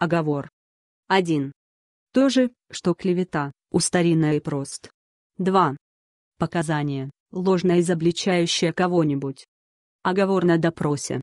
Оговор. 1. То же, что клевета, устарина и прост. 2. Показания, ложно изобличающее кого-нибудь. Оговор на допросе.